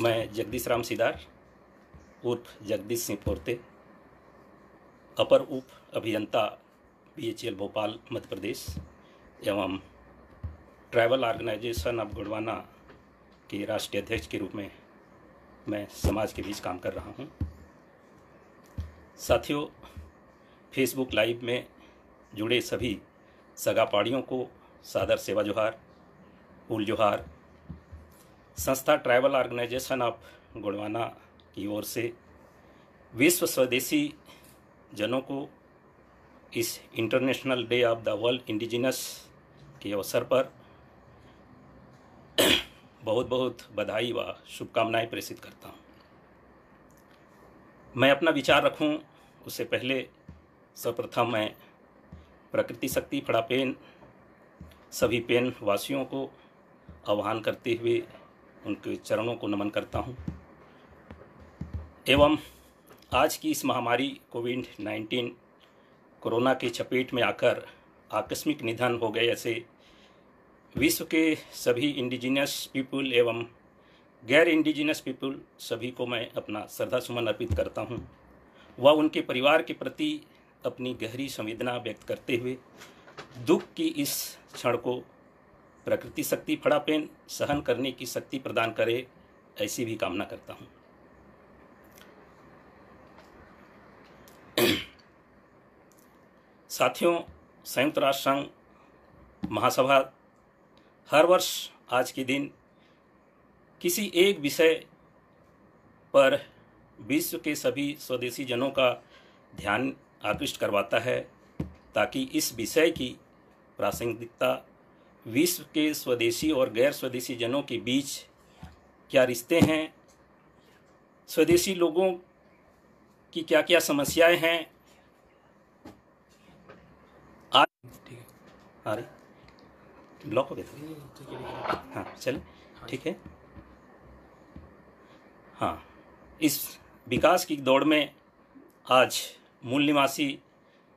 मैं जगदीश राम सिदार उर्फ जगदीश सिंह फोरते अपर उप अभियंता B H L Bhopal Madhya Pradesh एवं ट्रैवल ऑर्गेनाइजेशन ऑफ गुड़वाना के राष्ट्रीय अध्यक्ष के रूप में मैं समाज के बीच काम कर रहा हूँ साथियों फेसबुक लाइव में जुड़े सभी सगापाड़ियों को सादर सेवा जोहार उल जोहार संस्था ट्राइबल ऑर्गेनाइजेशन ऑफ गुड़वाना की ओर से विश्व स्वदेशी जनों को इस international day of the world indigenous के अवसर पर बहुत बहुत बधाई व शुभकामनाएं प्रेषित करता हूँ मैं अपना विचार रखूं उससे पहले सर्वप्रथम मैं प्रकृति शक्ति फड़ा पेन सभी पेन वासियों को आह्वान करते हुए उनके चरणों को नमन करता हूँ एवं आज की इस महामारी कोविड नाइन्टीन कोरोना की चपेट में आकर आकस्मिक निधन हो गए ऐसे विश्व के सभी इंडिजिनियस पीपल एवं गैर इंडिजिनियस पीपल सभी को मैं अपना श्रद्धा सुमन अर्पित करता हूँ वह उनके परिवार के प्रति अपनी गहरी संवेदना व्यक्त करते हुए दुख की इस क्षण को प्रकृति शक्ति फड़ापेन सहन करने की शक्ति प्रदान करे ऐसी भी कामना करता हूँ साथियों संयुक्त राष्ट्र संघ महासभा हर वर्ष आज के दिन किसी एक विषय पर विश्व के सभी स्वदेशी जनों का ध्यान आकृष्ट करवाता है ताकि इस विषय की प्रासंगिकता विश्व के स्वदेशी और गैर स्वदेशी जनों के बीच क्या रिश्ते हैं स्वदेशी लोगों की क्या क्या समस्याएं हैं आज ठीक है आ रही ब्लॉक हो गया हाँ चले ठीक है हाँ इस विकास की दौड़ में आज मूल निवासी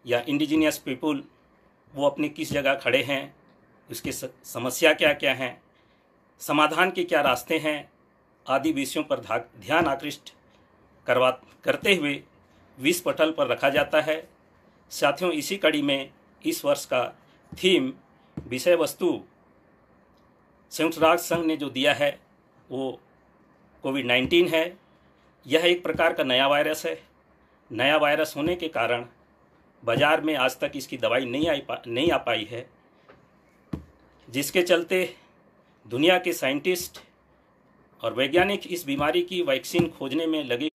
या इंडिजीनियस पीपुल वो अपने किस जगह खड़े हैं उसकी समस्या क्या क्या हैं समाधान के क्या रास्ते हैं आदि विषयों पर ध्यान आकृष्ट करवा करते हुए विश्व पटल पर रखा जाता है साथियों इसी कड़ी में इस वर्ष का थीम विषय वस्तु संयुक्त राष्ट्र संघ ने जो दिया है वो कोविड नाइन्टीन है यह एक प्रकार का नया वायरस है नया वायरस होने के कारण बाज़ार में आज तक इसकी दवाई नहीं आई नहीं आ पाई है जिसके चलते दुनिया के साइंटिस्ट और वैज्ञानिक इस बीमारी की वैक्सीन खोजने में लगे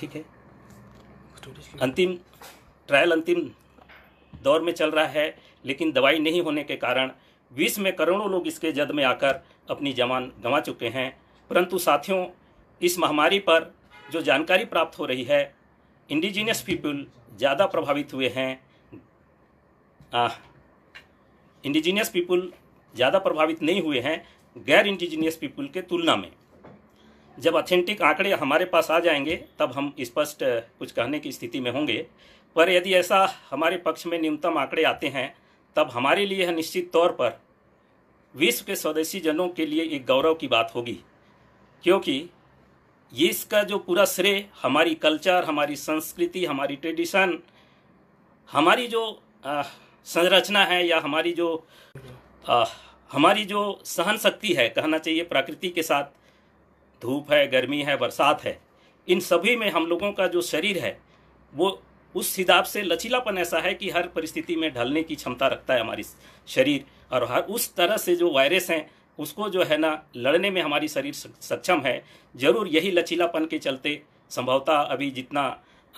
ठीक है अंतिम ट्रायल अंतिम दौर में चल रहा है लेकिन दवाई नहीं होने के कारण विश्व में करोड़ों लोग इसके जद में आकर अपनी जवान गंवा चुके हैं परंतु साथियों इस महामारी पर जो जानकारी प्राप्त हो रही है इंडिजीनियस पीपल ज़्यादा प्रभावित हुए हैं इंडिजीनियस पीपुल ज़्यादा प्रभावित नहीं हुए हैं गैर इंडिजीनियस पीपुल के तुलना में जब ऑथेंटिक आंकड़े हमारे पास आ जाएंगे तब हम स्पष्ट कुछ कहने की स्थिति में होंगे पर यदि ऐसा हमारे पक्ष में न्यूनतम आंकड़े आते हैं तब हमारे लिए यह निश्चित तौर पर विश्व के स्वदेशी जनों के लिए एक गौरव की बात होगी क्योंकि ये इसका जो पूरा श्रेय हमारी कल्चर हमारी संस्कृति हमारी ट्रेडिशन हमारी जो आ, संरचना है या हमारी जो आ, हमारी जो सहन शक्ति है कहना चाहिए प्रकृति के साथ धूप है गर्मी है बरसात है इन सभी में हम लोगों का जो शरीर है वो उस हिसाब से लचीलापन ऐसा है कि हर परिस्थिति में ढलने की क्षमता रखता है हमारी शरीर और हर उस तरह से जो वायरस हैं उसको जो है ना लड़ने में हमारी शरीर सक्षम है जरूर यही लचीलापन के चलते संभवतः अभी जितना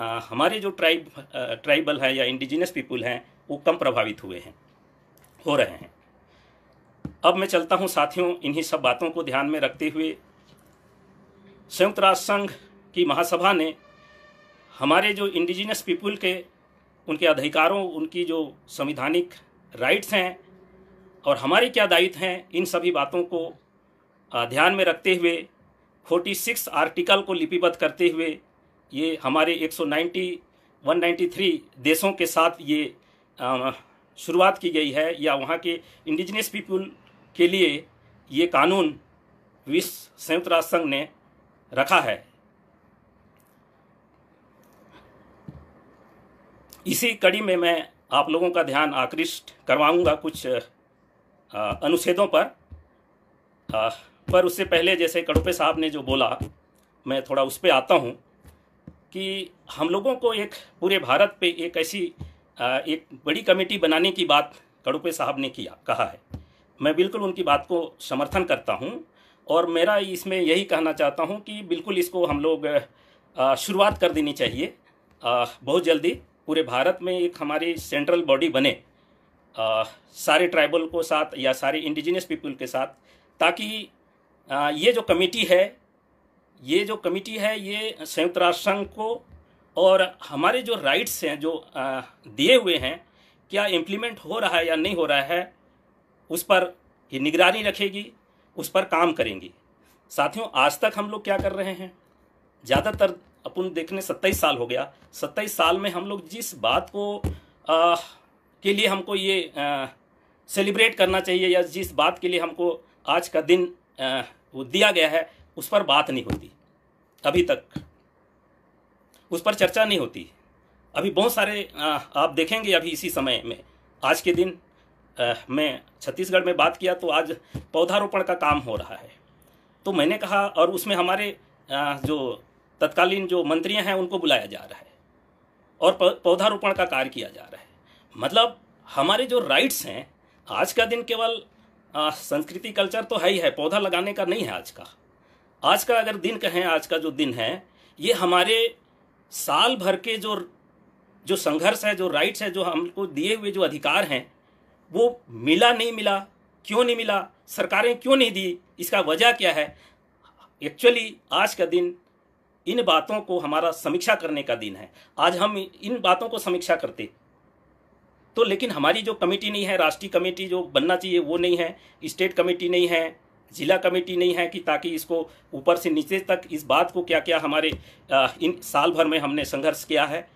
हमारे जो ट्राइब ट्राइबल हैं या इंडिजिनस पीपुल हैं वो कम प्रभावित हुए हैं हो रहे हैं अब मैं चलता हूं साथियों इन्हीं सब बातों को ध्यान में रखते हुए संयुक्त राष्ट्र संघ की महासभा ने हमारे जो इंडिजिनस पीपुल के उनके अधिकारों उनकी जो संविधानिक राइट्स हैं और हमारे क्या दायित्व हैं इन सभी बातों को ध्यान में रखते हुए फोर्टी सिक्स आर्टिकल को लिपिबद्ध करते हुए ये हमारे 190 193 देशों के साथ ये शुरुआत की गई है या वहाँ के इंडिजिनियस पीपुल के लिए ये कानून विश्व संयुक्त राष्ट्र संघ ने रखा है इसी कड़ी में मैं आप लोगों का ध्यान आकृष्ट करवाऊंगा कुछ अनुच्छेदों पर आ, पर उससे पहले जैसे कड़ोपे साहब ने जो बोला मैं थोड़ा उस पर आता हूँ कि हम लोगों को एक पूरे भारत पे एक ऐसी एक बड़ी कमेटी बनाने की बात कड़ुपे साहब ने किया कहा है मैं बिल्कुल उनकी बात को समर्थन करता हूँ और मेरा इसमें यही कहना चाहता हूँ कि बिल्कुल इसको हम लोग शुरुआत कर देनी चाहिए बहुत जल्दी पूरे भारत में एक हमारी सेंट्रल बॉडी बने आ, सारे ट्राइबल को साथ या सारे इंडिजिनियस पीपल के साथ ताकि आ, ये जो कमेटी है ये जो कमिटी है ये संयुक्त राष्ट्र संघ को और हमारे जो राइट्स हैं जो दिए हुए हैं क्या इम्प्लीमेंट हो रहा है या नहीं हो रहा है उस पर ये निगरानी रखेगी उस पर काम करेंगी साथियों आज तक हम लोग क्या कर रहे हैं ज़्यादातर अपन देखने सत्ताईस साल हो गया सत्ताईस साल में हम लोग जिस बात को आ, के लिए हमको ये सेलिब्रेट करना चाहिए या जिस बात के लिए हमको आज का दिन आ, वो दिया गया है उस पर बात नहीं होती अभी तक उस पर चर्चा नहीं होती अभी बहुत सारे आप देखेंगे अभी इसी समय में आज के दिन मैं छत्तीसगढ़ में बात किया तो आज पौधारोपण का काम हो रहा है तो मैंने कहा और उसमें हमारे जो तत्कालीन जो मंत्री हैं उनको बुलाया जा रहा है और पौधारोपण का कार्य किया जा रहा है मतलब हमारे जो राइट्स हैं आज का दिन केवल संस्कृति कल्चर तो है ही है पौधा लगाने का नहीं है आज का आज का अगर दिन कहें आज का जो दिन है ये हमारे साल भर के जो जो संघर्ष है जो राइट्स है जो हमको दिए हुए जो अधिकार हैं वो मिला नहीं मिला क्यों नहीं मिला सरकारें क्यों नहीं दी इसका वजह क्या है एक्चुअली आज का दिन इन बातों को हमारा समीक्षा करने का दिन है आज हम इन बातों को समीक्षा करते तो लेकिन हमारी जो कमेटी नहीं है राष्ट्रीय कमेटी जो बनना चाहिए वो नहीं है स्टेट कमेटी नहीं है जिला कमेटी नहीं है कि ताकि इसको ऊपर से नीचे तक इस बात को क्या क्या हमारे इन साल भर में हमने संघर्ष किया है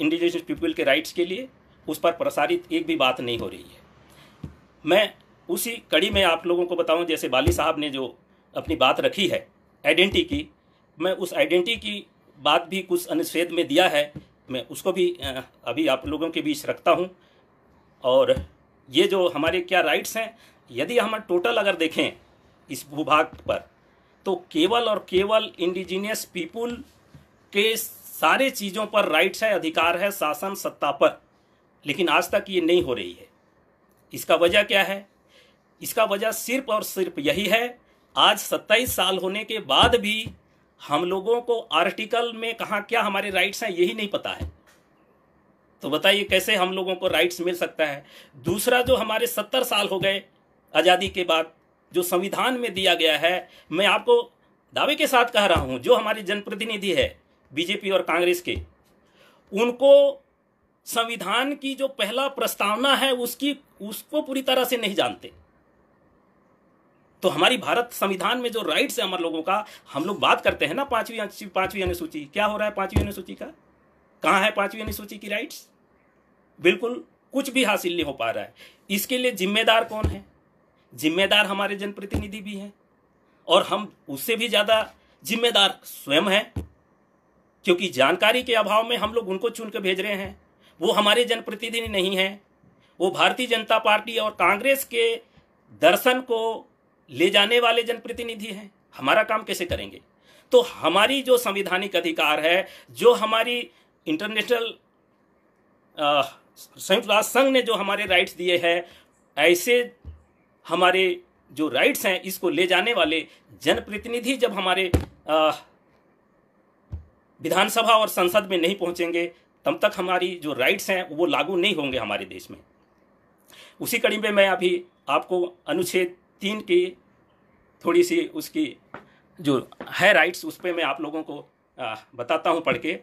इंडिजिनस पीपल के राइट्स के लिए उस पर प्रसारित एक भी बात नहीं हो रही है मैं उसी कड़ी में आप लोगों को बताऊं जैसे बाली साहब ने जो अपनी बात रखी है आइडेंटिटी की मैं उस आइडेंटिटी की बात भी कुछ अनुच्छेद में दिया है मैं उसको भी अभी आप लोगों के बीच रखता हूँ और ये जो हमारे क्या राइट्स हैं यदि हम टोटल अगर देखें इस भूभाग पर तो केवल और केवल इंडिजीनियस पीपुल के सारे चीज़ों पर राइट्स है अधिकार है शासन सत्ता पर लेकिन आज तक ये नहीं हो रही है इसका वजह क्या है इसका वजह सिर्फ और सिर्फ यही है आज सत्ताईस साल होने के बाद भी हम लोगों को आर्टिकल में कहा क्या हमारे राइट्स हैं यही नहीं पता है तो बताइए कैसे हम लोगों को राइट्स मिल सकता है दूसरा जो हमारे सत्तर साल हो गए आज़ादी के बाद जो संविधान में दिया गया है मैं आपको दावे के साथ कह रहा हूं जो हमारे जनप्रतिनिधि है बीजेपी और कांग्रेस के उनको संविधान की जो पहला प्रस्तावना है उसकी उसको पूरी तरह से नहीं जानते तो हमारी भारत संविधान में जो राइट्स है हमारे लोगों का हम लोग बात करते हैं ना पांचवी पांचवी अनुसूची क्या हो रहा है पांचवी अनुसूची का कहां है पांचवी अनुसूची की राइट्स बिल्कुल कुछ भी हासिल नहीं हो पा रहा है इसके लिए जिम्मेदार कौन है जिम्मेदार हमारे जनप्रतिनिधि भी हैं और हम उससे भी ज़्यादा जिम्मेदार स्वयं हैं क्योंकि जानकारी के अभाव में हम लोग उनको चुन के भेज रहे हैं वो हमारे जनप्रतिनिधि नहीं हैं वो भारतीय जनता पार्टी और कांग्रेस के दर्शन को ले जाने वाले जनप्रतिनिधि हैं हमारा काम कैसे करेंगे तो हमारी जो संविधानिक अधिकार है जो हमारी इंटरनेशनल संयुक्त राष्ट्र संघ ने जो हमारे राइट्स दिए हैं ऐसे हमारे जो राइट्स हैं इसको ले जाने वाले जनप्रतिनिधि जब हमारे विधानसभा और संसद में नहीं पहुंचेंगे तब तक हमारी जो राइट्स हैं वो लागू नहीं होंगे हमारे देश में उसी कड़ी में मैं अभी आपको अनुच्छेद तीन की थोड़ी सी उसकी जो है राइट्स उस पर मैं आप लोगों को बताता हूँ पढ़ के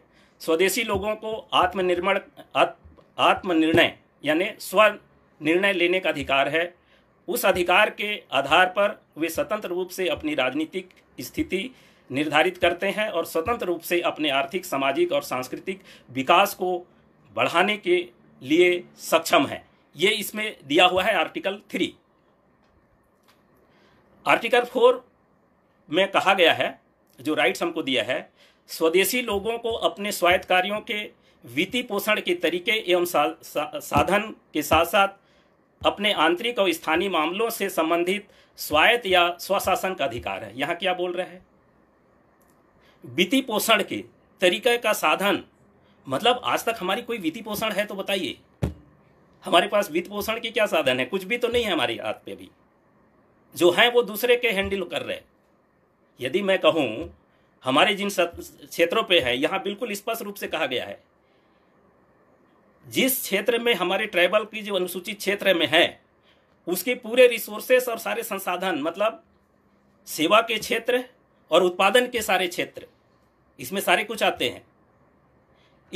स्वदेशी लोगों को आत्मनिर्मण आत्मनिर्णय यानी स्व निर्णय लेने का अधिकार है उस अधिकार के आधार पर वे स्वतंत्र रूप से अपनी राजनीतिक स्थिति निर्धारित करते हैं और स्वतंत्र रूप से अपने आर्थिक सामाजिक और सांस्कृतिक विकास को बढ़ाने के लिए सक्षम हैं ये इसमें दिया हुआ है आर्टिकल थ्री आर्टिकल फोर में कहा गया है जो राइट्स हमको दिया है स्वदेशी लोगों को अपने स्वायत्त कार्यों के वित्तीय पोषण के तरीके एवं सा, सा, साधन के साथ साथ अपने आंतरिक और स्थानीय मामलों से संबंधित स्वायत्त या स्वशासन का अधिकार है यहाँ क्या बोल रहे हैं वित्तीय पोषण के तरीके का साधन मतलब आज तक हमारी कोई वित्तीय पोषण है तो बताइए हमारे पास वित्त पोषण के क्या साधन है कुछ भी तो नहीं है हमारे हाथ पे भी जो है वो दूसरे के हैंडल कर रहे यदि मैं कहूँ हमारे जिन क्षेत्रों पे है यहाँ बिल्कुल स्पष्ट रूप से कहा गया है जिस क्षेत्र में हमारे ट्राइबल की जो अनुसूचित क्षेत्र में है उसके पूरे रिसोर्सेस और सारे संसाधन मतलब सेवा के क्षेत्र और उत्पादन के सारे क्षेत्र इसमें सारे कुछ आते हैं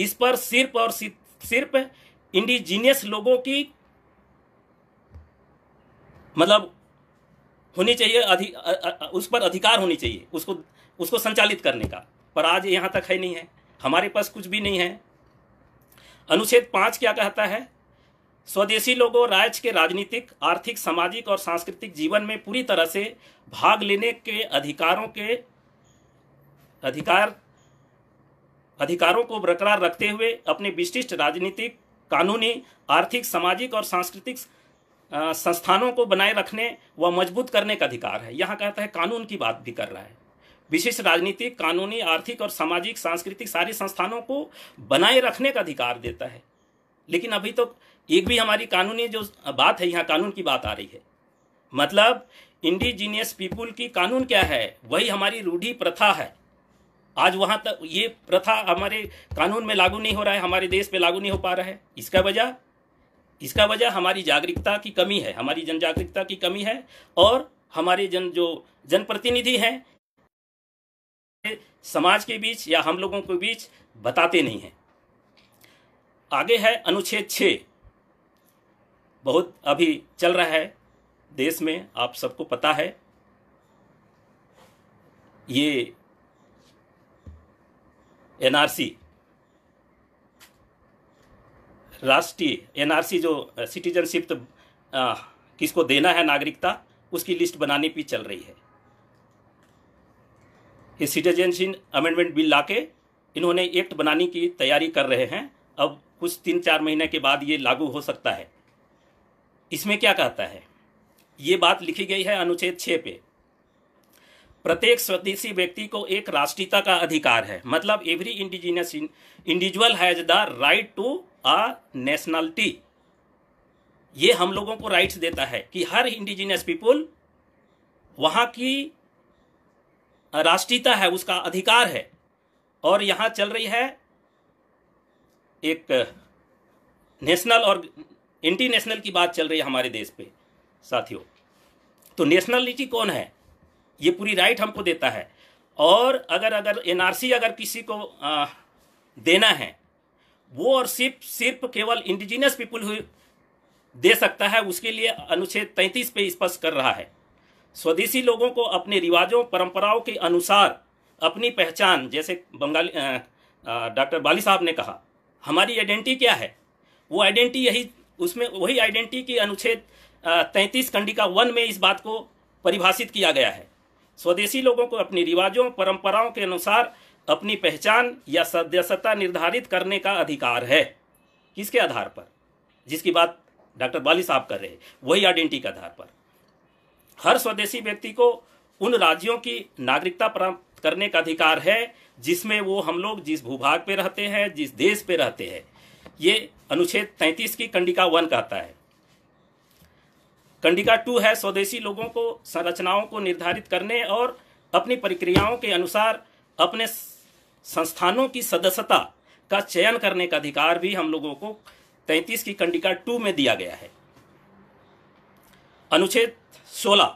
इस पर सिर्फ और सिर्फ इंडिजीनियस लोगों की मतलब होनी चाहिए अधि, अ, अ, अ, उस पर अधिकार होनी चाहिए उसको उसको संचालित करने का पर आज यहाँ तक है नहीं है हमारे पास कुछ भी नहीं है अनुच्छेद पाँच क्या कहता है स्वदेशी लोगों राज्य के राजनीतिक आर्थिक सामाजिक और सांस्कृतिक जीवन में पूरी तरह से भाग लेने के अधिकारों के अधिकार अधिकारों को बरकरार रखते हुए अपने विशिष्ट राजनीतिक कानूनी आर्थिक सामाजिक और सांस्कृतिक संस्थानों को बनाए रखने व मजबूत करने का अधिकार है यहाँ कहता है कानून की बात भी कर रहा है विशिष्ट राजनीतिक कानूनी आर्थिक और सामाजिक सांस्कृतिक सारी संस्थानों को बनाए रखने का अधिकार देता है लेकिन अभी तो एक भी हमारी कानूनी जो बात है यहाँ कानून की बात आ रही है मतलब इंडिजीनियस पीपुल की कानून क्या है वही हमारी रूढ़ी प्रथा है आज वहाँ तक ये प्रथा हमारे कानून में लागू नहीं हो रहा है हमारे देश में लागू नहीं हो पा रहा है इसका वजह इसका वजह हमारी जागरूकता की कमी है हमारी जन जागरूकता की कमी है और हमारे जन जो जनप्रतिनिधि हैं समाज के बीच या हम लोगों के बीच बताते नहीं हैं आगे है अनुच्छेद छः बहुत अभी चल रहा है देश में आप सबको पता है ये एनआरसी राष्ट्रीय एनआरसी जो सिटीजनशिप तो, किसको देना है नागरिकता उसकी लिस्ट बनाने पर चल रही है ही सिटीजनशिप अमेंडमेंट बिल लाके इन्होंने एक्ट बनाने की तैयारी कर रहे हैं अब कुछ तीन चार महीने के बाद ये लागू हो सकता है इसमें क्या कहता है ये बात लिखी गई है अनुच्छेद छः पे प्रत्येक स्वदेशी व्यक्ति को एक राष्ट्रीयता का अधिकार है मतलब every indigenous individual has the right to a nationality ये हम लोगों को राइट्स देता है कि हर इंडिजिनियस पीपुल वहाँ की राष्ट्रीयता है उसका अधिकार है और यहाँ चल रही है एक नेशनल और नेशनल की बात चल रही है हमारे देश पे साथियों तो नेशनलिटी कौन है ये पूरी राइट हमको देता है और अगर अगर एनआरसी अगर किसी को आ, देना है वो और सिर्फ सिर्फ केवल इंडिजिनियस पीपुल दे सकता है उसके लिए अनुच्छेद 33 पे स्पष्ट कर रहा है स्वदेशी लोगों को अपने रिवाजों परंपराओं के अनुसार अपनी पहचान जैसे बंगाली डॉक्टर बाली साहब ने कहा हमारी आइडेंटिटी क्या है वो आइडेंटिटी यही उसमें वही आइडेंटिटी की अनुच्छेद तैंतीस कंडिका वन में इस बात को परिभाषित किया गया है स्वदेशी लोगों को अपने रिवाजों परंपराओं के अनुसार अपनी पहचान या सदस्यता निर्धारित करने का अधिकार है किसके आधार पर जिसकी बात डॉक्टर बाली साहब कर रहे हैं वही आइडेंटिटी के आधार पर हर स्वदेशी व्यक्ति को उन राज्यों की नागरिकता प्राप्त करने का अधिकार है जिसमें वो हम लोग जिस भूभाग पे रहते हैं जिस देश पे रहते हैं ये अनुच्छेद 33 की कंडिका वन कहता है कंडिका टू है स्वदेशी लोगों को संरचनाओं को निर्धारित करने और अपनी प्रक्रियाओं के अनुसार अपने संस्थानों की सदस्यता का चयन करने का अधिकार भी हम लोगों को 33 की कंडिका टू में दिया गया है अनुच्छेद 16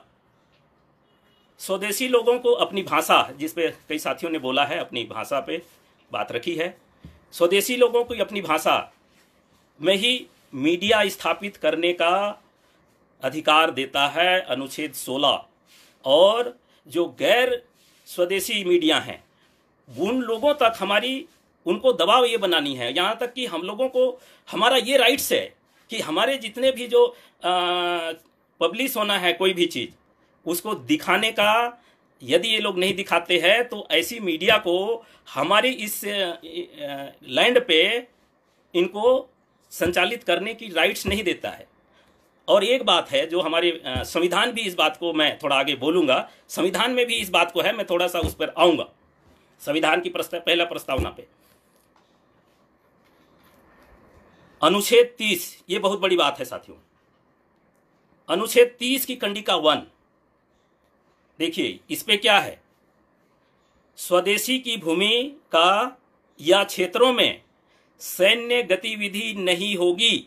स्वदेशी लोगों को अपनी भाषा जिस पे कई साथियों ने बोला है अपनी भाषा पे बात रखी है स्वदेशी लोगों को अपनी भाषा में ही मीडिया स्थापित करने का अधिकार देता है अनुच्छेद 16 और जो गैर स्वदेशी मीडिया हैं उन लोगों तक हमारी उनको दबाव ये बनानी है यहाँ तक कि हम लोगों को हमारा ये राइट्स है कि हमारे जितने भी जो आ, पब्लिश होना है कोई भी चीज उसको दिखाने का यदि ये लोग नहीं दिखाते हैं तो ऐसी मीडिया को हमारी इस लैंड पे इनको संचालित करने की राइट्स नहीं देता है और एक बात है जो हमारे संविधान भी इस बात को मैं थोड़ा आगे बोलूंगा संविधान में भी इस बात को है मैं थोड़ा सा उस पर आऊंगा संविधान की प्रस्ताव पहला प्रस्तावना पे अनुच्छेद तीस ये बहुत बड़ी बात है साथियों अनुच्छेद तीस की कंडिका वन देखिए इस पे क्या है स्वदेशी की भूमि का या क्षेत्रों में सैन्य गतिविधि नहीं होगी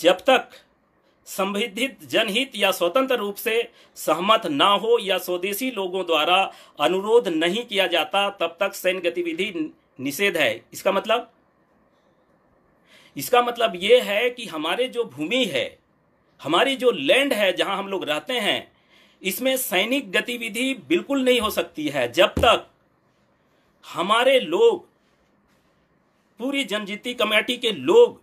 जब तक संबंधित जनहित या स्वतंत्र रूप से सहमत ना हो या स्वदेशी लोगों द्वारा अनुरोध नहीं किया जाता तब तक सैन्य गतिविधि निषेध है इसका मतलब इसका मतलब यह है कि हमारे जो भूमि है हमारी जो लैंड है जहां हम लोग रहते हैं इसमें सैनिक गतिविधि बिल्कुल नहीं हो सकती है जब तक हमारे लोग पूरी जनजीती कमेटी के लोग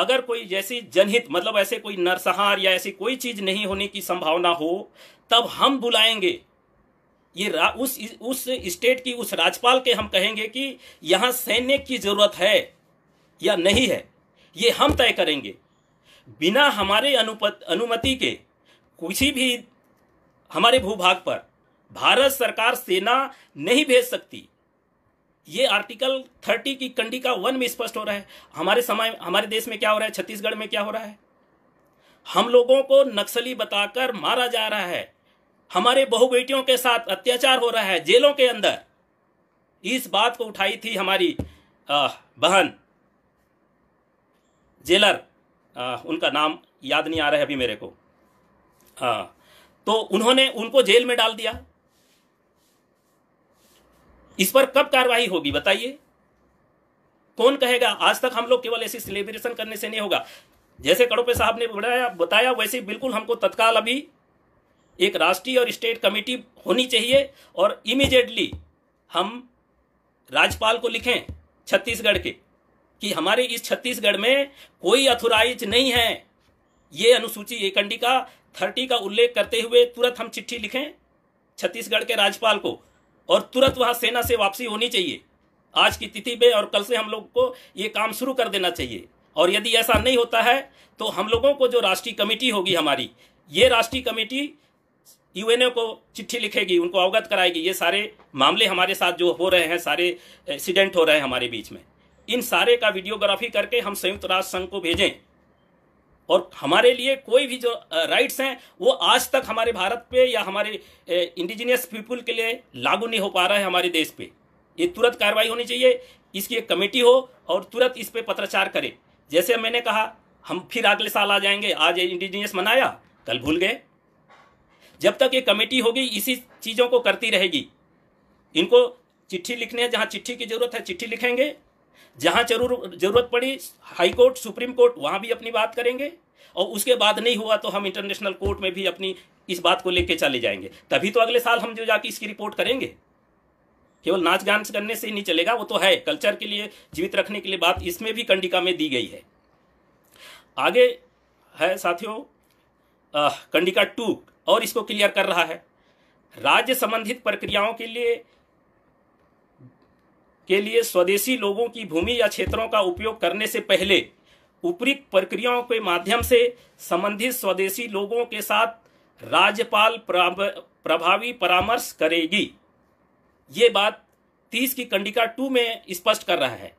अगर कोई जैसी जनहित मतलब ऐसे कोई नरसंहार या ऐसी कोई चीज नहीं होने की संभावना हो तब हम बुलाएंगे ये उस उस स्टेट की उस राज्यपाल के हम कहेंगे कि यहां सैन्य की जरूरत है या नहीं है ये हम तय करेंगे बिना हमारे अनुमति के किसी भी हमारे भूभाग पर भारत सरकार सेना नहीं भेज सकती ये आर्टिकल थर्टी की कंडिका वन में स्पष्ट हो रहा है हमारे समय हमारे देश में क्या हो रहा है छत्तीसगढ़ में क्या हो रहा है हम लोगों को नक्सली बताकर मारा जा रहा है हमारे बहु बेटियों के साथ अत्याचार हो रहा है जेलों के अंदर इस बात को उठाई थी हमारी आ, बहन जेलर आ, उनका नाम याद नहीं आ रहा है अभी मेरे को हाँ तो उन्होंने उनको जेल में डाल दिया इस पर कब कार्रवाई होगी बताइए कौन कहेगा आज तक हम लोग केवल ऐसी सेलिब्रेशन करने से नहीं होगा जैसे कड़ोपे साहब ने बताया बताया वैसे बिल्कुल हमको तत्काल अभी एक राष्ट्रीय और स्टेट कमेटी होनी चाहिए और इमीडिएटली हम राज्यपाल को लिखें छत्तीसगढ़ के कि हमारे इस छत्तीसगढ़ में कोई अथोराइज नहीं है ये अनुसूची एकंडी का थर्टी का उल्लेख करते हुए तुरंत हम चिट्ठी लिखें छत्तीसगढ़ के राज्यपाल को और तुरंत वहां सेना से वापसी होनी चाहिए आज की तिथि में और कल से हम लोग को ये काम शुरू कर देना चाहिए और यदि ऐसा नहीं होता है तो हम लोगों को जो राष्ट्रीय कमेटी होगी हमारी ये राष्ट्रीय कमेटी यूएनओ को चिट्ठी लिखेगी उनको अवगत कराएगी ये सारे मामले हमारे साथ जो हो रहे हैं सारे एक्सीडेंट हो रहे हैं हमारे बीच में इन सारे का वीडियोग्राफी करके हम संयुक्त राष्ट्र संघ को भेजें और हमारे लिए कोई भी जो राइट्स हैं वो आज तक हमारे भारत पे या हमारे इंडिजिनियस पीपुल के लिए लागू नहीं हो पा रहा है हमारे देश पे ये तुरंत कार्रवाई होनी चाहिए इसकी एक कमेटी हो और तुरंत इस पर पत्राचार करें जैसे मैंने कहा हम फिर अगले साल आ जाएंगे आज इंडिजिनियस मनाया कल भूल गए जब तक ये कमेटी होगी इसी चीज़ों को करती रहेगी इनको चिट्ठी लिखने जहाँ चिट्ठी की जरूरत है चिट्ठी लिखेंगे जहां जरूर जरूरत पड़ी हाई कोर्ट सुप्रीम कोर्ट वहां भी अपनी बात करेंगे और उसके बाद नहीं हुआ तो हम इंटरनेशनल कोर्ट में भी अपनी इस बात को लेकर चले जाएंगे तभी तो अगले साल हम जो जाके इसकी रिपोर्ट करेंगे केवल नाच गान करने से ही नहीं चलेगा वो तो है कल्चर के लिए जीवित रखने के लिए बात इसमें भी कंडिका में दी गई है आगे है साथियों कंडिका टू और इसको क्लियर कर रहा है राज्य संबंधित प्रक्रियाओं के लिए के लिए स्वदेशी लोगों की भूमि या क्षेत्रों का उपयोग करने से पहले उपरी प्रक्रियाओं के माध्यम से संबंधित स्वदेशी लोगों के साथ राज्यपाल प्रभावी परामर्श करेगी ये बात तीस की कंडिका टू में स्पष्ट कर रहा है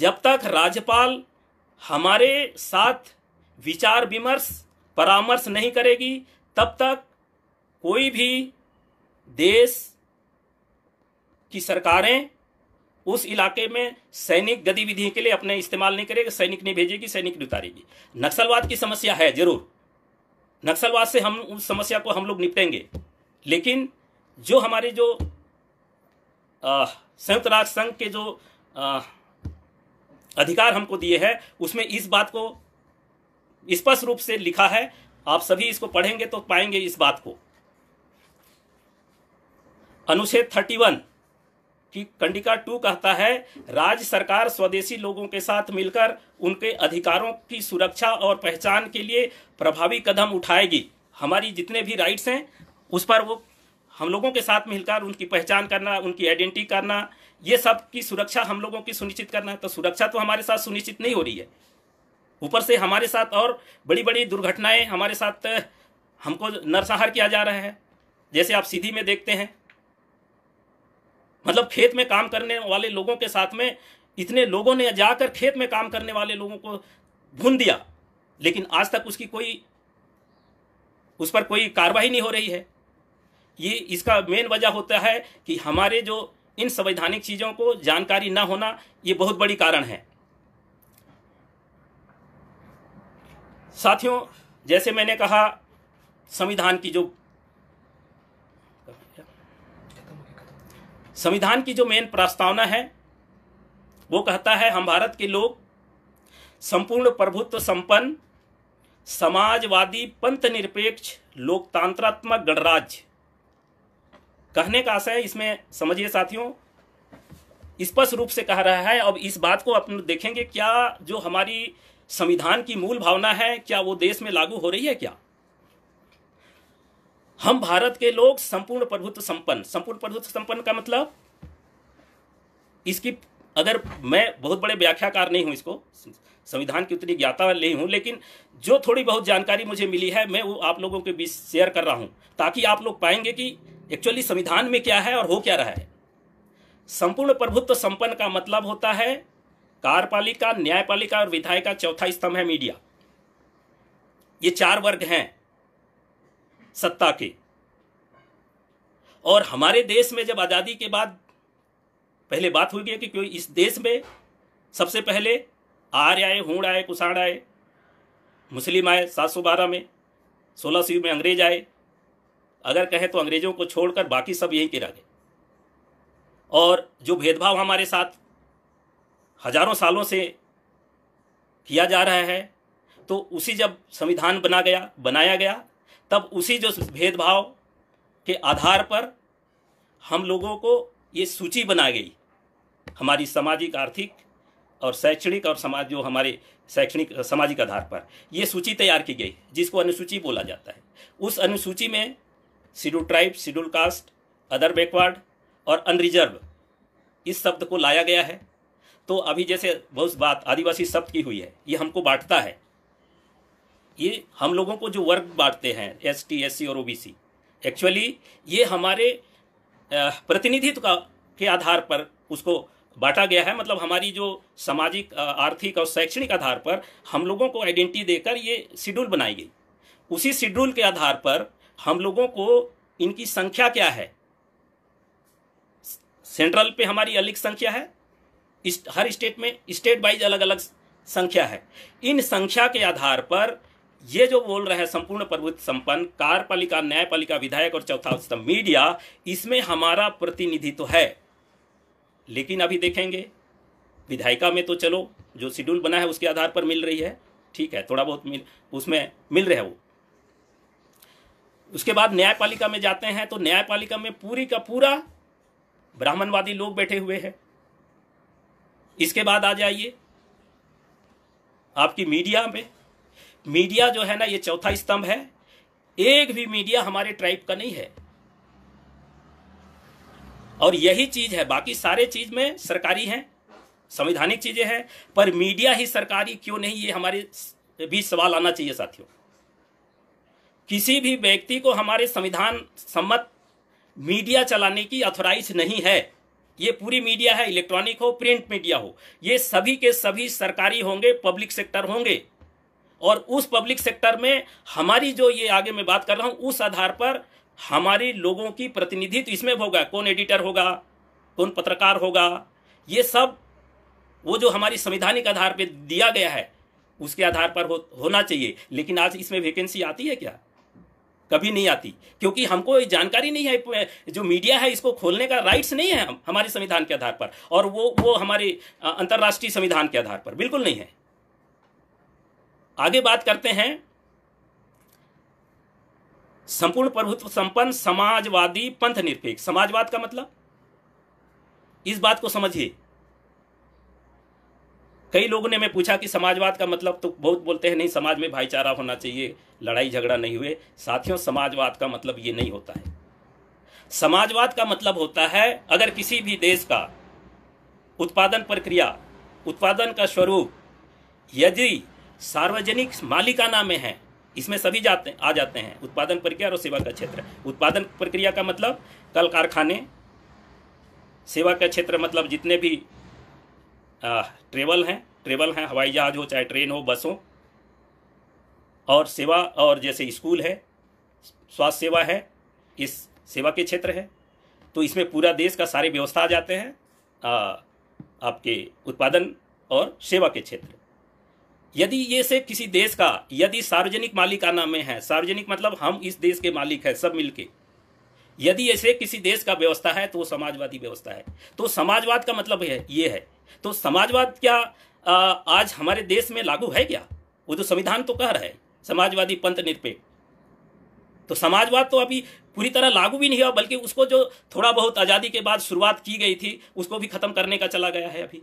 जब तक राज्यपाल हमारे साथ विचार विमर्श परामर्श नहीं करेगी तब तक कोई भी देश की सरकारें उस इलाके में सैनिक गतिविधि के लिए अपने इस्तेमाल नहीं करेगा सैनिक नहीं भेजेगी सैनिक नहीं उतारेगी नक्सलवाद की समस्या है जरूर नक्सलवाद से हम उस समस्या को हम लोग निपटेंगे लेकिन जो हमारे जो संयुक्त राष्ट्र संघ के जो आ, अधिकार हमको दिए हैं उसमें इस बात को स्पष्ट रूप से लिखा है आप सभी इसको पढ़ेंगे तो पाएंगे इस बात को अनुच्छेद थर्टी वन कि कंडिका टू कहता है राज्य सरकार स्वदेशी लोगों के साथ मिलकर उनके अधिकारों की सुरक्षा और पहचान के लिए प्रभावी कदम उठाएगी हमारी जितने भी राइट्स हैं उस पर वो हम लोगों के साथ मिलकर उनकी पहचान करना उनकी आइडेंटिटी करना ये सब की सुरक्षा हम लोगों की सुनिश्चित करना तो सुरक्षा तो हमारे साथ सुनिश्चित नहीं हो रही है ऊपर से हमारे साथ और बड़ी बड़ी दुर्घटनाएं हमारे साथ हमको नरसंहार किया जा रहा है जैसे आप सीधी में देखते हैं मतलब खेत में काम करने वाले लोगों के साथ में इतने लोगों ने जाकर खेत में काम करने वाले लोगों को भून दिया लेकिन आज तक उसकी कोई उस पर कोई कार्रवाई नहीं हो रही है ये इसका मेन वजह होता है कि हमारे जो इन संवैधानिक चीज़ों को जानकारी ना होना ये बहुत बड़ी कारण है साथियों जैसे मैंने कहा संविधान की जो संविधान की जो मेन प्रस्तावना है वो कहता है हम भारत के लोग संपूर्ण प्रभुत्व संपन्न समाजवादी पंथ निरपेक्ष लोकतंत्रात्मक गणराज्य कहने का आशय इसमें समझिए साथियों स्पष्ट रूप से कह रहा है अब इस बात को अपन देखेंगे क्या जो हमारी संविधान की मूल भावना है क्या वो देश में लागू हो रही है क्या हम भारत के लोग संपूर्ण प्रभुत्व संपन्न संपूर्ण प्रभुत्व संपन्न का मतलब इसकी अगर मैं बहुत बड़े व्याख्याकार नहीं हूं इसको संविधान की उतनी ज्ञाता नहीं हूं लेकिन जो थोड़ी बहुत जानकारी मुझे मिली है मैं वो आप लोगों के बीच शेयर कर रहा हूं ताकि आप लोग पाएंगे कि एक्चुअली संविधान में क्या है और हो क्या रहा है संपूर्ण प्रभुत्व संपन्न का मतलब होता है कार्यपालिका न्यायपालिका और विधायिका चौथा स्तंभ है मीडिया ये चार वर्ग हैं सत्ता के और हमारे देश में जब आज़ादी के बाद पहले बात हुई है कि क्यों इस देश में सबसे पहले आर्य आए हूण आए कुषाण आए मुस्लिम आए सात सौ बारह में सोलह सौ में अंग्रेज आए अगर कहें तो अंग्रेजों को छोड़कर बाकी सब यहीं के रह गए और जो भेदभाव हमारे साथ हजारों सालों से किया जा रहा है तो उसी जब संविधान बना गया बनाया गया तब उसी जो भेदभाव के आधार पर हम लोगों को ये सूची बना गई हमारी सामाजिक आर्थिक और शैक्षणिक और समाज जो हमारे शैक्षणिक सामाजिक आधार पर ये सूची तैयार की गई जिसको अनुसूची बोला जाता है उस अनुसूची में schedule tribe schedule caste other backward और अनरिजर्व इस शब्द को लाया गया है तो अभी जैसे बहुत बात आदिवासी शब्द की हुई है ये हमको बांटता है ये हम लोगों को जो वर्ग बांटते हैं एस टी एस सी और ओबीसी एक्चुअली ये हमारे प्रतिनिधित्व का के आधार पर उसको बांटा गया है मतलब हमारी जो सामाजिक आर्थिक और शैक्षणिक आधार पर हम लोगों को आइडेंटिटी देकर ये शेड्यूल बनाई गई उसी शेड्यूल के आधार पर हम लोगों को इनकी संख्या क्या है सेंट्रल पे हमारी अलग संख्या है इस हर स्टेट में स्टेट वाइज अलग अलग संख्या है इन संख्या के आधार पर ये जो बोल रहे हैं संपूर्ण प्रभुत्व संपन्न कार्यपालिका न्यायपालिका विधायक और चौथा स्तंभ मीडिया इसमें हमारा प्रतिनिधित्व तो है लेकिन अभी देखेंगे विधायिका में तो चलो जो शेड्यूल बना है उसके आधार पर मिल रही है ठीक है थोड़ा बहुत मिल उसमें मिल रहे वो उसके बाद न्यायपालिका में जाते हैं तो न्यायपालिका में पूरी का पूरा ब्राह्मणवादी लोग बैठे हुए हैं इसके बाद आ जाइए आपकी मीडिया में मीडिया जो है ना ये चौथा स्तंभ है एक भी मीडिया हमारे ट्राइब का नहीं है और यही चीज है बाकी सारे चीज में सरकारी हैं संवैधानिक चीजें हैं पर मीडिया ही सरकारी क्यों नहीं ये हमारे भी सवाल आना चाहिए साथियों किसी भी व्यक्ति को हमारे संविधान सम्मत मीडिया चलाने की अथोराइज नहीं है ये पूरी मीडिया है इलेक्ट्रॉनिक हो प्रिंट मीडिया हो ये सभी के सभी सरकारी होंगे पब्लिक सेक्टर होंगे और उस पब्लिक सेक्टर में हमारी जो ये आगे मैं बात कर रहा हूं उस आधार पर हमारे लोगों की प्रतिनिधित्व तो इसमें होगा कौन एडिटर होगा कौन पत्रकार होगा ये सब वो जो हमारी संविधानिक आधार पर दिया गया है उसके आधार पर हो, होना चाहिए लेकिन आज इसमें वैकेंसी आती है क्या कभी नहीं आती क्योंकि हमको जानकारी नहीं है जो मीडिया है इसको खोलने का राइट्स नहीं है हम हमारे संविधान के आधार पर और वो वो हमारे अंतर्राष्ट्रीय संविधान के आधार पर बिल्कुल नहीं है आगे बात करते हैं संपूर्ण प्रभुत्व संपन्न समाजवादी पंथ निरपेक्ष समाजवाद का मतलब इस बात को समझिए कई लोगों ने मैं पूछा कि समाजवाद का मतलब तो बहुत बोलते हैं नहीं समाज में भाईचारा होना चाहिए लड़ाई झगड़ा नहीं हुए साथियों समाजवाद का मतलब ये नहीं होता है समाजवाद का मतलब होता है अगर किसी भी देश का उत्पादन प्रक्रिया उत्पादन का स्वरूप यदि सार्वजनिक मालिकाना में है इसमें सभी जाते आ जाते हैं उत्पादन प्रक्रिया और सेवा का क्षेत्र उत्पादन प्रक्रिया का मतलब कल कारखाने सेवा का क्षेत्र मतलब जितने भी आ, ट्रेवल हैं ट्रेवल हैं हवाई जहाज़ हो चाहे ट्रेन हो बस हो और सेवा और जैसे स्कूल है स्वास्थ्य सेवा है इस सेवा के क्षेत्र है तो इसमें पूरा देश का सारे व्यवस्था आ जाते हैं आपके उत्पादन और सेवा के क्षेत्र यदि ये से किसी देश का यदि सार्वजनिक मालिकाना में है सार्वजनिक मतलब हम इस देश के मालिक है सब मिलके यदि ऐसे किसी देश का व्यवस्था है तो वो समाजवादी व्यवस्था है तो समाजवाद का मतलब है ये है तो समाजवाद क्या आ, आज हमारे देश में लागू है क्या वो तो संविधान तो कह रहा है समाजवादी पंथ निरपेक्ष तो समाजवाद तो अभी पूरी तरह लागू भी नहीं हुआ बल्कि उसको जो थोड़ा बहुत आज़ादी के बाद शुरुआत की गई थी उसको भी खत्म करने का चला गया है अभी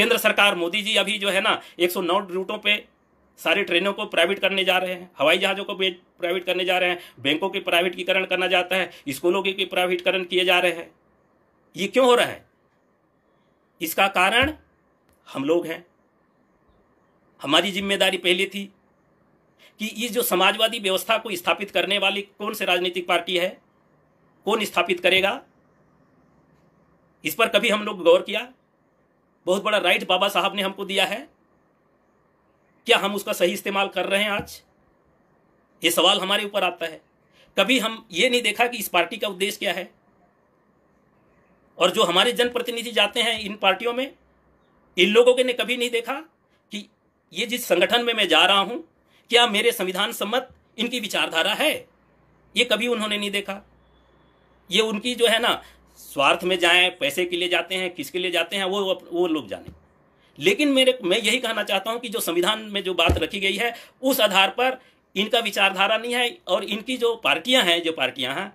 केंद्र सरकार मोदी जी अभी जो है ना 109 रूटों पे सारी ट्रेनों को प्राइवेट करने जा रहे हैं हवाई जहाज़ों को प्राइवेट करने जा रहे हैं बैंकों के प्राइवेटीकरण करना जाता है स्कूलों के प्राइवेटीकरण किए जा रहे हैं ये क्यों हो रहा है इसका कारण हम लोग हैं हमारी जिम्मेदारी पहले थी कि इस जो समाजवादी व्यवस्था को स्थापित करने वाली कौन से राजनीतिक पार्टी है कौन स्थापित करेगा इस पर कभी हम लोग गौर किया बहुत बड़ा राइट बाबा साहब ने हमको दिया है क्या हम उसका सही इस्तेमाल कर रहे हैं आज ये सवाल हमारे ऊपर आता है कभी हम ये नहीं देखा कि इस पार्टी का उद्देश्य क्या है और जो हमारे जनप्रतिनिधि जाते हैं इन पार्टियों में इन लोगों के ने कभी नहीं देखा कि ये जिस संगठन में मैं जा रहा हूं क्या मेरे संविधान सम्मत इनकी विचारधारा है ये कभी उन्होंने नहीं देखा ये उनकी जो है ना स्वार्थ में जाएं पैसे के लिए जाते हैं किसके लिए जाते हैं वो वो लोग जाने लेकिन मेरे मैं यही कहना चाहता हूं कि जो संविधान में जो बात रखी गई है उस आधार पर इनका विचारधारा नहीं है और इनकी जो पार्टियां हैं जो पार्टियां हैं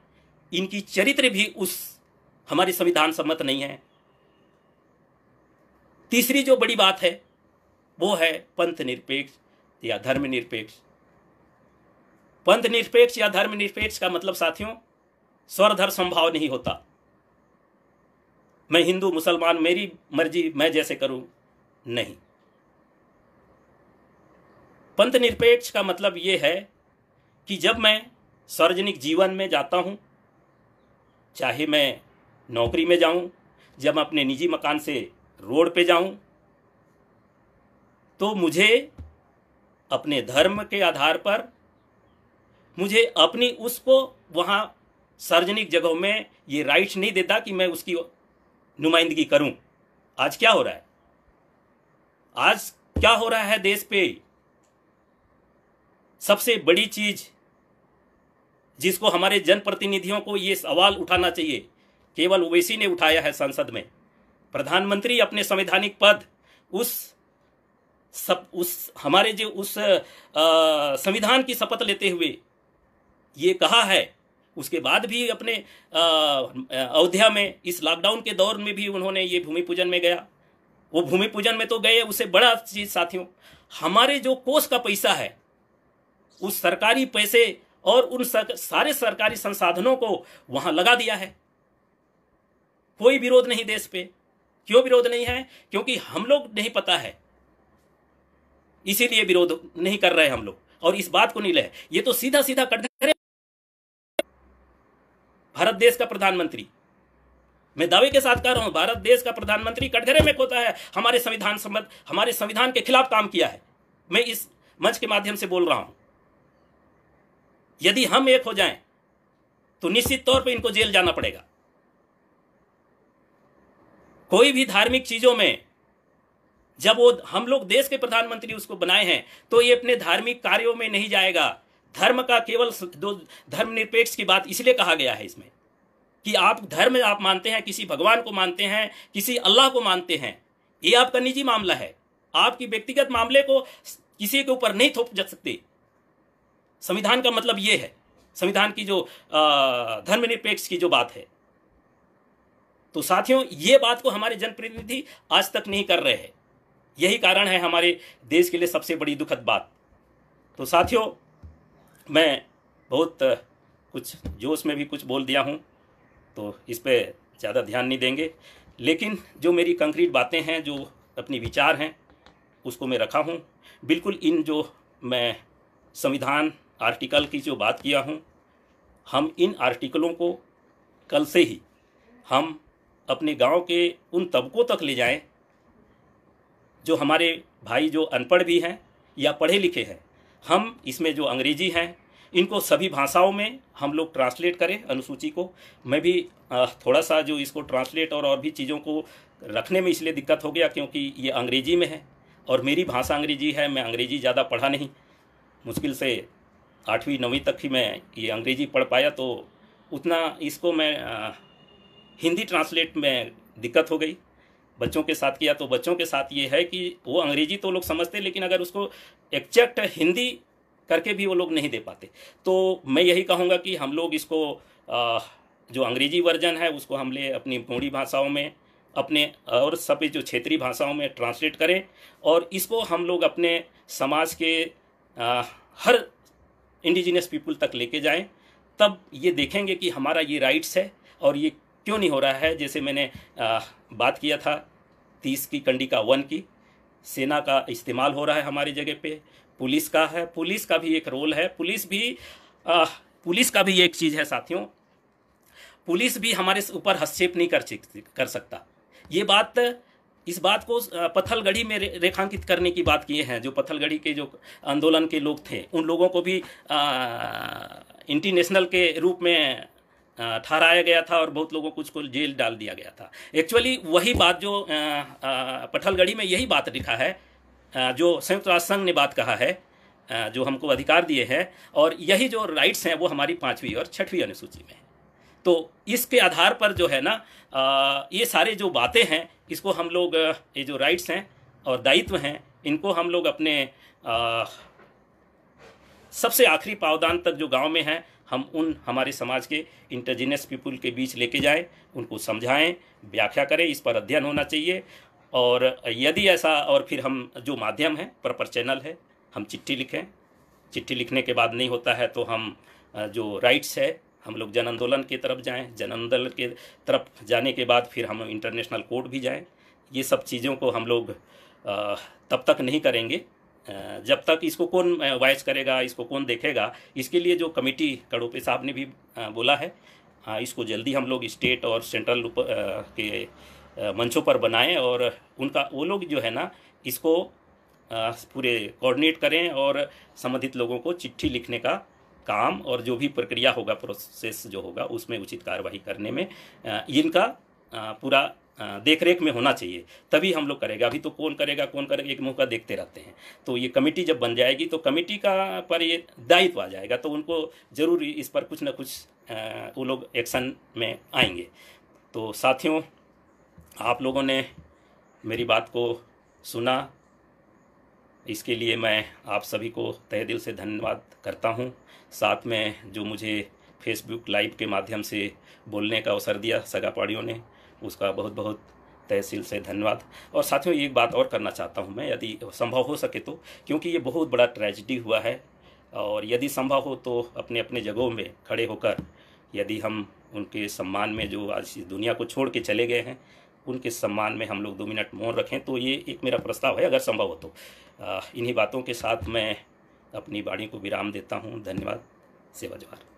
इनकी चरित्र भी उस हमारे संविधान सम्मत नहीं है तीसरी जो बड़ी बात है वो है पंथ निरपेक्ष या धर्म निरपेक्ष पंथ निरपेक्ष या धर्म निरपेक्ष का मतलब साथियों स्वरधर संभाव नहीं होता मैं हिंदू मुसलमान मेरी मर्जी मैं जैसे करूं नहीं पंथ निरपेक्ष का मतलब ये है कि जब मैं सार्वजनिक जीवन में जाता हूं चाहे मैं नौकरी में जाऊं जब अपने निजी मकान से रोड पे जाऊं तो मुझे अपने धर्म के आधार पर मुझे अपनी उसको वहां सार्वजनिक जगहों में ये राइट नहीं देता कि मैं उसकी नुमाइंदगी करूं आज क्या हो रहा है आज क्या हो रहा है देश पे सबसे बड़ी चीज जिसको हमारे जनप्रतिनिधियों को ये सवाल उठाना चाहिए केवल ओवैसी ने उठाया है संसद में प्रधानमंत्री अपने संवैधानिक पद उस सब उस हमारे जो उस संविधान की शपथ लेते हुए ये कहा है उसके बाद भी अपने अयोध्या में इस लॉकडाउन के दौर में भी उन्होंने ये भूमि पूजन में गया वो भूमि पूजन में तो गए उससे बड़ा चीज साथियों हमारे जो कोष का पैसा है उस सरकारी पैसे और उन सर, सारे सरकारी संसाधनों को वहां लगा दिया है कोई विरोध नहीं देश पे क्यों विरोध नहीं है क्योंकि हम लोग नहीं पता है इसीलिए विरोध नहीं कर रहे हम लोग और इस बात को नहीं ले ये तो सीधा सीधा कट भारत देश का प्रधानमंत्री मैं दावे के साथ कह रहा हूं भारत देश का प्रधानमंत्री कटघरे में खोता है हमारे संविधान संबंध हमारे संविधान के खिलाफ काम किया है मैं इस मंच के माध्यम से बोल रहा हूं यदि हम एक हो जाएं तो निश्चित तौर पर इनको जेल जाना पड़ेगा कोई भी धार्मिक चीजों में जब वो हम लोग देश के प्रधानमंत्री उसको बनाए हैं तो ये अपने धार्मिक कार्यों में नहीं जाएगा धर्म का केवल दो धर्मनिरपेक्ष की बात इसलिए कहा गया है इसमें कि आप धर्म आप मानते हैं किसी भगवान को मानते हैं किसी अल्लाह को मानते हैं ये आपका निजी मामला है आपकी व्यक्तिगत मामले को किसी के ऊपर नहीं थोप जा सकते संविधान का मतलब ये है संविधान की जो धर्मनिरपेक्ष की जो बात है तो साथियों ये बात को हमारे जनप्रतिनिधि आज तक नहीं कर रहे हैं यही कारण है हमारे देश के लिए सबसे बड़ी दुखद बात तो साथियों मैं बहुत कुछ जोश में भी कुछ बोल दिया हूँ तो इस पर ज़्यादा ध्यान नहीं देंगे लेकिन जो मेरी कंक्रीट बातें हैं जो अपनी विचार हैं उसको मैं रखा हूँ बिल्कुल इन जो मैं संविधान आर्टिकल की जो बात किया हूँ हम इन आर्टिकलों को कल से ही हम अपने गांव के उन तबकों तक ले जाएं जो हमारे भाई जो अनपढ़ भी हैं या पढ़े लिखे हैं हम इसमें जो अंग्रेजी हैं इनको सभी भाषाओं में हम लोग ट्रांसलेट करें अनुसूची को मैं भी थोड़ा सा जो इसको ट्रांसलेट और और भी चीज़ों को रखने में इसलिए दिक्कत हो गया क्योंकि ये अंग्रेजी में है और मेरी भाषा अंग्रेजी है मैं अंग्रेजी ज़्यादा पढ़ा नहीं मुश्किल से आठवीं नौवीं तक ही मैं ये अंग्रेजी पढ़ पाया तो उतना इसको मैं हिंदी ट्रांसलेट में दिक्कत हो गई बच्चों के साथ किया तो बच्चों के साथ ये है कि वो अंग्रेजी तो लोग समझते लेकिन अगर उसको एक्जैक्ट हिंदी करके भी वो लोग नहीं दे पाते तो मैं यही कहूँगा कि हम लोग इसको आ, जो अंग्रेजी वर्जन है उसको हम ले अपनी बूढ़ी भाषाओं में अपने और सभी जो क्षेत्रीय भाषाओं में ट्रांसलेट करें और इसको हम लोग अपने समाज के आ, हर इंडिजिनियस पीपल तक लेके जाएं तब ये देखेंगे कि हमारा ये राइट्स है और ये क्यों नहीं हो रहा है जैसे मैंने बात किया था तीस की कंडी का वन की सेना का इस्तेमाल हो रहा है हमारी जगह पे पुलिस का है पुलिस का भी एक रोल है पुलिस भी आ, पुलिस का भी एक चीज़ है साथियों पुलिस भी हमारे ऊपर हस्तक्षेप नहीं कर कर सकता ये बात इस बात को पत्थलगढ़ी में रेखांकित करने की बात किए हैं जो पत्थलगढ़ी के जो आंदोलन के लोग थे उन लोगों को भी इंटरनेशनल के रूप में ठहराया गया था और बहुत लोगों को उसको जेल डाल दिया गया था एक्चुअली वही बात जो पठलगढ़ी में यही बात लिखा है जो संयुक्त राष्ट्र संघ ने बात कहा है जो हमको अधिकार दिए हैं और यही जो राइट्स हैं वो हमारी पाँचवीं और छठवीं अनुसूची में है तो इसके आधार पर जो है ना ये सारे जो बातें हैं इसको हम लोग ये जो राइट्स हैं और दायित्व हैं इनको हम लोग अपने सबसे आखिरी पावदान तक जो गांव में हैं हम उन हमारे समाज के इंटरजीनियस पीपुल के बीच लेके जाएं उनको समझाएं व्याख्या करें इस पर अध्ययन होना चाहिए और यदि ऐसा और फिर हम जो माध्यम है प्रॉपर चैनल है हम चिट्ठी लिखें चिट्ठी लिखने के बाद नहीं होता है तो हम जो राइट्स है हम लोग जन आंदोलन की तरफ जाएँ जन आंदोलन के तरफ जाने के बाद फिर हम इंटरनेशनल कोर्ट भी जाएँ ये सब चीज़ों को हम लोग तब तक नहीं करेंगे जब तक इसको कौन वॉइस करेगा इसको कौन देखेगा इसके लिए जो कमेटी कड़ोपे साहब ने भी बोला है इसको जल्दी हम लोग स्टेट और सेंट्रल के मंचों पर बनाएं और उनका वो लोग जो है ना इसको पूरे कोऑर्डिनेट करें और संबंधित लोगों को चिट्ठी लिखने का काम और जो भी प्रक्रिया होगा प्रोसेस जो होगा उसमें उचित कार्रवाई करने में इनका पूरा देख रेख में होना चाहिए तभी हम लोग करेगा अभी तो कौन करेगा कौन करेगा एक मौका देखते रहते हैं तो ये कमेटी जब बन जाएगी तो कमेटी का पर ये दायित्व आ जाएगा तो उनको ज़रूर इस पर कुछ ना कुछ वो लोग एक्शन में आएंगे तो साथियों आप लोगों ने मेरी बात को सुना इसके लिए मैं आप सभी को तहे दिल से धन्यवाद करता हूँ साथ में जो मुझे फेसबुक लाइव के माध्यम से बोलने का अवसर दिया सगा पाड़ियों ने उसका बहुत बहुत तहसील से धन्यवाद और साथियों एक बात और करना चाहता हूँ मैं यदि संभव हो सके तो क्योंकि ये बहुत बड़ा ट्रेजिडी हुआ है और यदि संभव हो तो अपने अपने जगहों में खड़े होकर यदि हम उनके सम्मान में जो आज इस दुनिया को छोड़ के चले गए हैं उनके सम्मान में हम लोग दो मिनट मौन रखें तो ये एक मेरा प्रस्ताव है अगर संभव हो तो इन्हीं बातों के साथ मैं अपनी बाड़ी को विराम देता हूँ धन्यवाद सेवा जवाहर